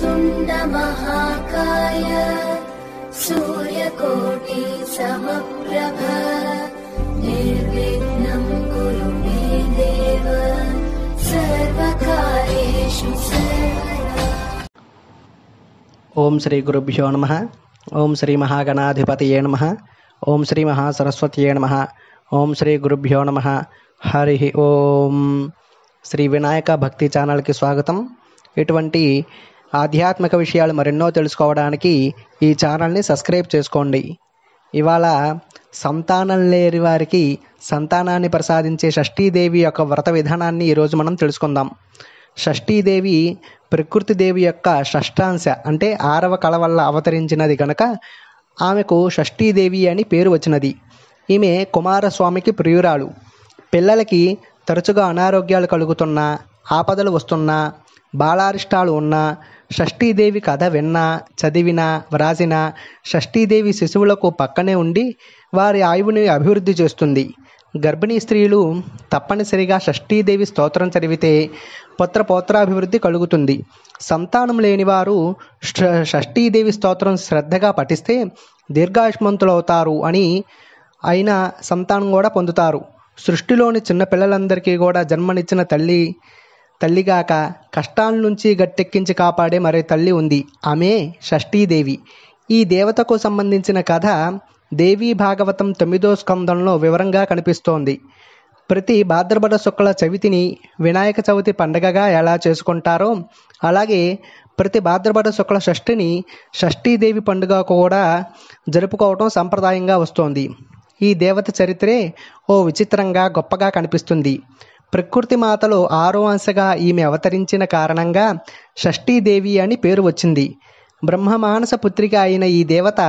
तुण्ड महाकाय सूर्यकोटि समप्रभ निर्विघ्न कुरु मे देव सर्वकारेषु ओम श्री गुरुभ्यो नम ओम श्री महागणाधिपतये नम ओम श्री महासरस्वतये नम ओम श्री गुरुभ्यो नम ओम श्री विनायक भक्ति భక్తి ఛానల్కి స్వాగతం ఇటువంటి ఆధ్యాత్మిక విషయాలు మరెన్నో తెలుసుకోవడానికి ఈ ఛానల్ని సబ్స్క్రైబ్ చేసుకోండి ఇవాళ సంతానం లేని వారికి సంతానాన్ని ప్రసాదించే షష్ఠీదేవి యొక్క వ్రత విధానాన్ని ఈరోజు మనం తెలుసుకుందాం షష్ఠీదేవి ప్రకృతి దేవి యొక్క షష్టాంశ అంటే ఆరవ కళ వల్ల అవతరించినది కనుక ఆమెకు షష్ఠీదేవి అని పేరు వచ్చినది ఈమె కుమారస్వామికి ప్రియురాలు పిల్లలకి తరచుగా అనారోగ్యాలు కలుగుతున్నా ఆపదలు వస్తున్నా బాలారిష్టాలు ఉన్నా షష్ఠీదేవి కథ విన్నా చదివినా వ్రాసినా షష్ఠీదేవి శిశువులకు పక్కనే ఉండి వారి ఆయువుని అభివృద్ధి చేస్తుంది గర్భిణీ స్త్రీలు తప్పనిసరిగా షష్ఠీదేవి స్తోత్రం చదివితే పుత్రపోత్రాభివృద్ధి కలుగుతుంది సంతానం లేనివారు షష్ఠీదేవి స్తోత్రం శ్రద్ధగా పఠిస్తే దీర్ఘాయుష్మంతులవుతారు అని అయిన సంతానం కూడా పొందుతారు సృష్టిలోని చిన్న పిల్లలందరికీ కూడా జన్మనిచ్చిన తల్లి తల్లిగాక కష్టాల నుంచి గట్టెక్కించి కాపాడే మరో తల్లి ఉంది ఆమె షష్ఠీదేవి ఈ దేవతకు సంబంధించిన కథ దేవీ భాగవతం తొమ్మిదో స్కందంలో వివరంగా కనిపిస్తోంది ప్రతి భాద్రపద శుక్ల చవితిని వినాయక చవితి పండగగా ఎలా చేసుకుంటారో అలాగే ప్రతి భాద్రపద శుక్ల షష్ఠిని షష్ఠీదేవి పండుగ కూడా జరుపుకోవడం సంప్రదాయంగా వస్తోంది ఈ దేవత చరిత్రే ఓ విచిత్రంగా గొప్పగా కనిపిస్తుంది ప్రకృతి మాతలో ఆరో అంశగా ఈమె అవతరించిన కారణంగా షష్ఠీదేవి అని పేరు వచ్చింది బ్రహ్మమానస పుత్రిక అయిన ఈ దేవత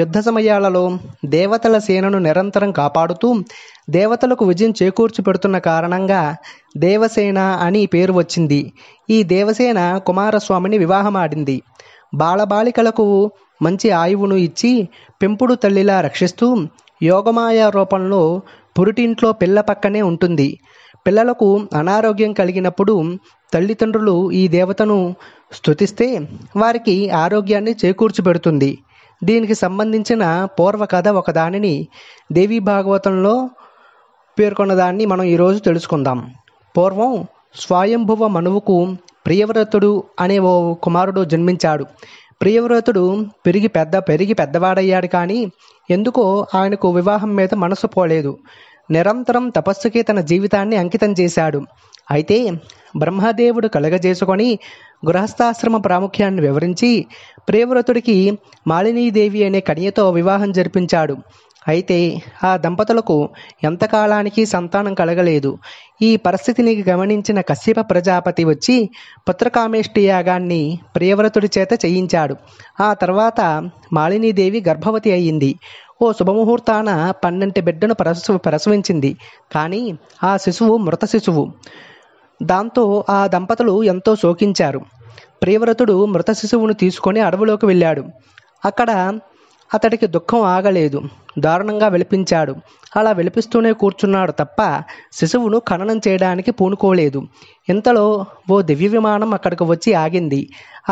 యుద్ధ సమయాలలో దేవతల సేనను నిరంతరం కాపాడుతూ దేవతలకు విజయం చేకూర్చి పెడుతున్న కారణంగా దేవసేన అని పేరు వచ్చింది ఈ దేవసేన కుమారస్వామిని వివాహమాడింది బాలబాలికలకు మంచి ఆయువును ఇచ్చి పెంపుడు తల్లిలా రక్షిస్తూ యోగమాయ రూపంలో పురిటింట్లో పిల్ల పక్కనే ఉంటుంది పిల్లలకు అనారోగ్యం కలిగినప్పుడు తల్లిదండ్రులు ఈ దేవతను స్థుతిస్తే వారికి ఆరోగ్యాన్ని చేకూర్చిపెడుతుంది దీనికి సంబంధించిన పూర్వకథ ఒకదానిని దేవీ భాగవతంలో పేర్కొన్నదాన్ని మనం ఈరోజు తెలుసుకుందాం పూర్వం స్వయంభువ మనువుకు ప్రియవ్రతుడు అనే ఓ కుమారుడు జన్మించాడు ప్రియవ్రతుడు పెరిగి పెద్ద పెరిగి పెద్దవాడయ్యాడు కానీ ఎందుకో ఆయనకు వివాహం మీద మనసు పోలేదు నిరంతరం తపస్సుకే తన జీవితాన్ని అంకితం చేశాడు అయితే బ్రహ్మదేవుడు కలగజేసుకొని గృహస్థాశ్రమ ప్రాముఖ్యాన్ని వివరించి ప్రియవ్రతుడికి మాలినీదేవి అనే కన్యతో వివాహం జరిపించాడు అయితే ఆ దంపతులకు ఎంతకాలానికి సంతానం కలగలేదు ఈ పరిస్థితిని గమనించిన కశ్యప ప్రజాపతి వచ్చి పుత్రకామేష్టి యాగాన్ని ప్రియవ్రతుడి చేత చేయించాడు ఆ తర్వాత మాలినీదేవి గర్భవతి అయ్యింది ఓ శుభముహూర్తాన పన్నెంటి బిడ్డను ప్రసవ ప్రసవించింది కానీ ఆ శిశువు మృత శిశువు దాంతో ఆ దంపతులు ఎంతో శోకించారు ప్రియవ్రతుడు మృత శిశువును తీసుకొని అడవిలోకి వెళ్ళాడు అక్కడ అతడికి దుఃఖం ఆగలేదు దారుణంగా విలిపించాడు అలా విలిపిస్తూనే కూర్చున్నాడు తప్ప శిశువును ఖననం చేయడానికి పూనుకోలేదు ఇంతలో ఓ దివ్య విమానం అక్కడికి వచ్చి ఆగింది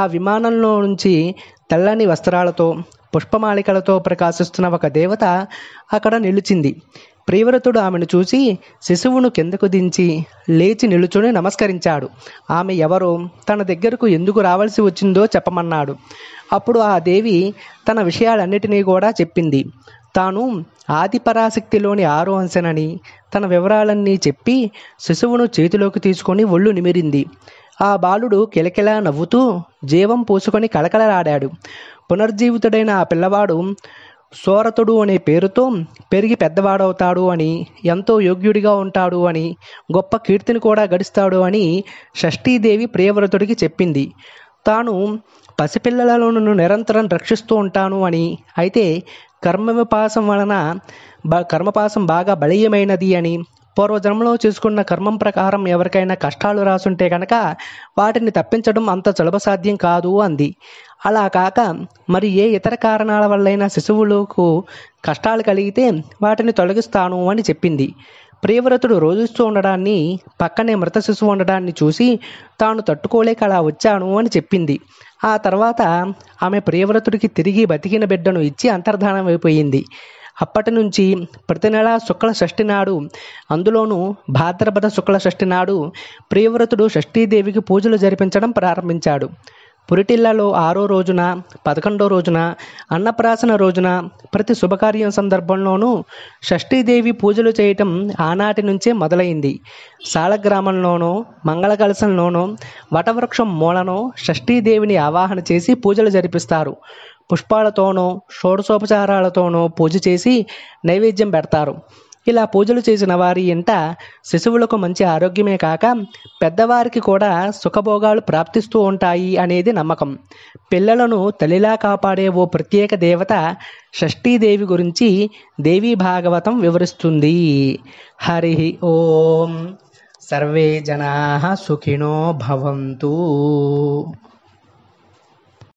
ఆ విమానంలో నుంచి తెల్లని వస్త్రాలతో పుష్పమాలికలతో ప్రకాశిస్తున్న ఒక దేవత అక్కడ నిలిచింది ప్రియవ్రతుడు ఆమెను చూసి శిశువును కిందకు దించి లేచి నిలుచుని నమస్కరించాడు ఆమె ఎవరో తన దగ్గరకు ఎందుకు రావాల్సి వచ్చిందో చెప్పమన్నాడు అప్పుడు ఆ దేవి తన విషయాలన్నిటినీ కూడా చెప్పింది తాను ఆదిపరాశక్తిలోని ఆరో అంశనని తన వివరాలన్నీ చెప్పి శిశువును చేతిలోకి తీసుకొని ఒళ్ళు నిమిరింది ఆ బాలుడు కిలకిలా నవ్వుతూ జీవం పూసుకొని కళకళలాడాడు పునర్జీవితుడైన ఆ పిల్లవాడు సోరతుడు అనే పేరుతో పెరిగి పెద్దవాడవుతాడు అని ఎంతో యోగ్యుడిగా ఉంటాడు అని గొప్ప కీర్తిని కూడా గడిస్తాడు అని షష్ఠీదేవి ప్రియవ్రతుడికి చెప్పింది తాను పసిపిల్లలను నిరంతరం రక్షిస్తూ ఉంటాను అని అయితే కర్మవిపాసం వలన కర్మపాసం బాగా బలీయమైనది అని పూర్వజన్మలో చేసుకున్న కర్మం ప్రకారం ఎవరికైనా కష్టాలు రాసుంటే కనుక వాటిని తప్పించడం అంత సులభ సాధ్యం కాదు అంది అలా కాక మరి ఏ ఇతర కారణాల వల్లైనా శిశువులకు కష్టాలు కలిగితే వాటిని తొలగిస్తాను అని చెప్పింది ప్రియవ్రతుడు రోజుస్తూ ఉండడాన్ని పక్కనే మృత శిశువు ఉండడాన్ని చూసి తాను తట్టుకోలేక అలా వచ్చాను అని చెప్పింది ఆ తర్వాత ఆమె ప్రియవ్రతుడికి తిరిగి బతికిన బిడ్డను ఇచ్చి అంతర్ధానం అయిపోయింది అప్పటి నుంచి ప్రతి నెల శుక్ల షష్ఠి నాడు అందులోనూ భాద్రపద శుక్ల షష్ఠి నాడు ప్రియవ్రతుడు షష్ఠీదేవికి పూజలు జరిపించడం ప్రారంభించాడు పురిటిళ్లలో ఆరో రోజున పదకొండో రోజున అన్నప్రాసన రోజున ప్రతి శుభకార్యం సందర్భంలోనూ షష్ఠీదేవి పూజలు చేయటం ఆనాటి నుంచే మొదలైంది శాలగ్రామంలోనో మంగళకలశంలోనో వటవృక్షం మూలనో షష్ఠీదేవిని ఆవాహన చేసి పూజలు జరిపిస్తారు పుష్పాలతోనో షోడశోపచారాలతోనో పూజ చేసి నైవేద్యం పెడతారు ఇలా పూజలు చేసిన వారి ఇంట శిశువులకు మంచి ఆరోగ్యమే కాక పెద్దవారికి కూడా సుఖభోగాలు ప్రాప్తిస్తూ ఉంటాయి అనేది నమ్మకం పిల్లలను తల్లిలా కాపాడే ఓ ప్రత్యేక దేవత షష్ఠీదేవి గురించి దేవీ భాగవతం వివరిస్తుంది హరి ఓం సర్వే జనా సుఖినో భవంతు